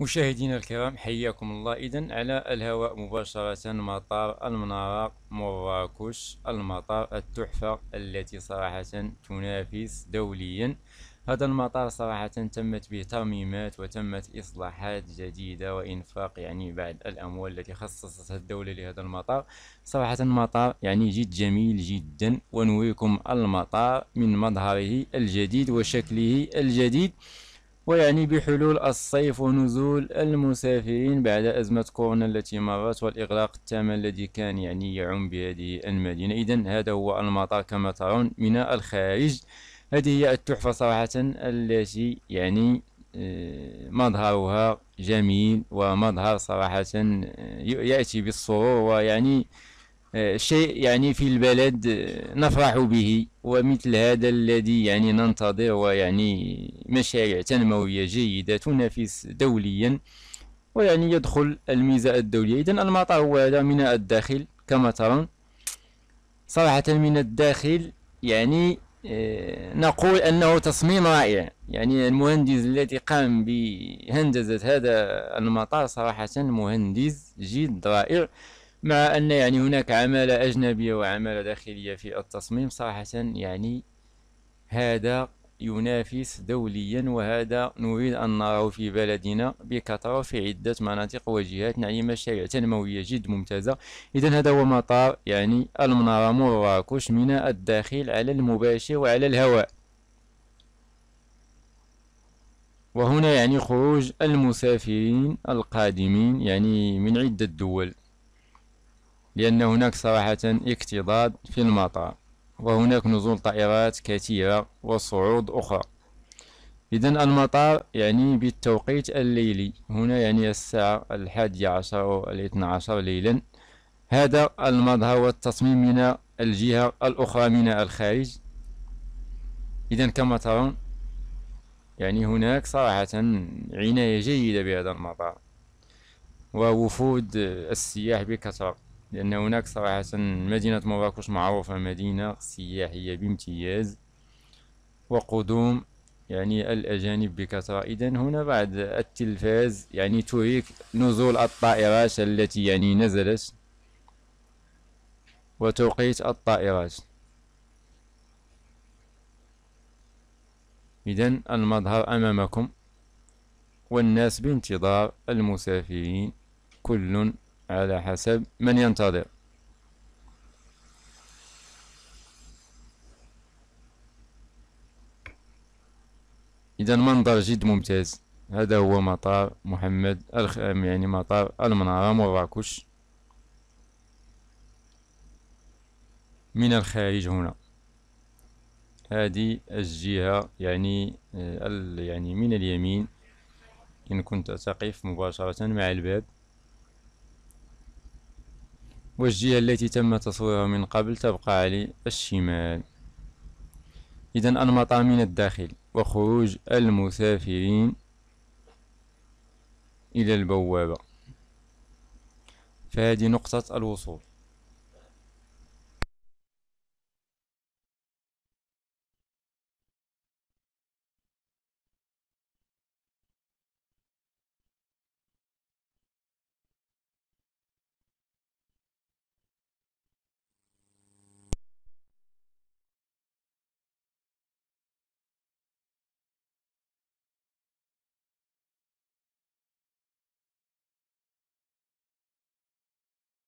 مشاهدينا الكرام حياكم الله إذا على الهواء مباشرة مطار المنارة مراكش المطار التحفة التي صراحة تنافس دوليا هذا المطار صراحة تمت به ترميمات وتمت إصلاحات جديدة وإنفاق يعني بعد الأموال التي خصصتها الدولة لهذا المطار صراحة مطار يعني جد جميل جدا ونويكم المطار من مظهره الجديد وشكله الجديد ويعني بحلول الصيف ونزول المسافرين بعد أزمة كورونا التي مرت والإغلاق التام الذي كان يعني يعم بهذه المدينة إذا هذا هو المطار كما ترون من الخارج هذه هي التحفة صراحة التي يعني آه، مظهرها جميل ومظهر صراحة آه، يأتي بالسرور ويعني آه، شيء يعني في البلد نفرح به ومثل هذا الذي يعني ننتظر يعني مشاريع تنموية جيدة تنافس دوليا ويعني يدخل الميزة الدولية إذا المطار هو هذا من الداخل كما ترون صراحة من الداخل يعني آه، نقول أنه تصميم رائع يعني المهندس الذي قام بهندسة هذا المطار صراحة مهندس جد رائع مع أن يعني هناك عمالة أجنبية وعمالة داخلية في التصميم صراحة يعني هذا ينافس دوليا وهذا نريد أن نراه في بلدنا بكثرة في عدة مناطق وجهات نعني مشاريع تنموية جد ممتازة إذا هذا هو مطار يعني المنارة مراكش من الداخل على المباشر وعلى الهواء وهنا يعني خروج المسافرين القادمين يعني من عدة دول لأن هناك صراحة اكتضاد في المطار وهناك نزول طائرات كثيرة وصعود أخرى إذا المطار يعني بالتوقيت الليلي هنا يعني الساعة الحادية عشر أو الاثنى عشر ليلا هذا المظهر والتصميم من الجهة الأخرى من الخارج إذا كما ترون يعني هناك صراحة عناية جيدة بهذا المطار ووفود السياح بكثرة لأن هناك صراحة مدينة مراكش معروفة مدينة سياحية بامتياز وقدوم يعني الأجانب بكثرة إذا هنا بعد التلفاز يعني تريك نزول الطائرات التي يعني نزلت وتوقيت الطائرات إذا المظهر أمامكم والناس بانتظار المسافرين كل على حسب من ينتظر إذا منظر جد ممتاز هذا هو مطار محمد الخ... يعني مطار المنارة مراكش من الخارج هنا هذه الجهة يعني آه، يعني من اليمين إن كنت تقف مباشرة مع الباب والجهة التي تم تصويرها من قبل تبقى على الشمال إذا أنماط من الداخل وخروج المسافرين إلى البوابة فهذه نقطة الوصول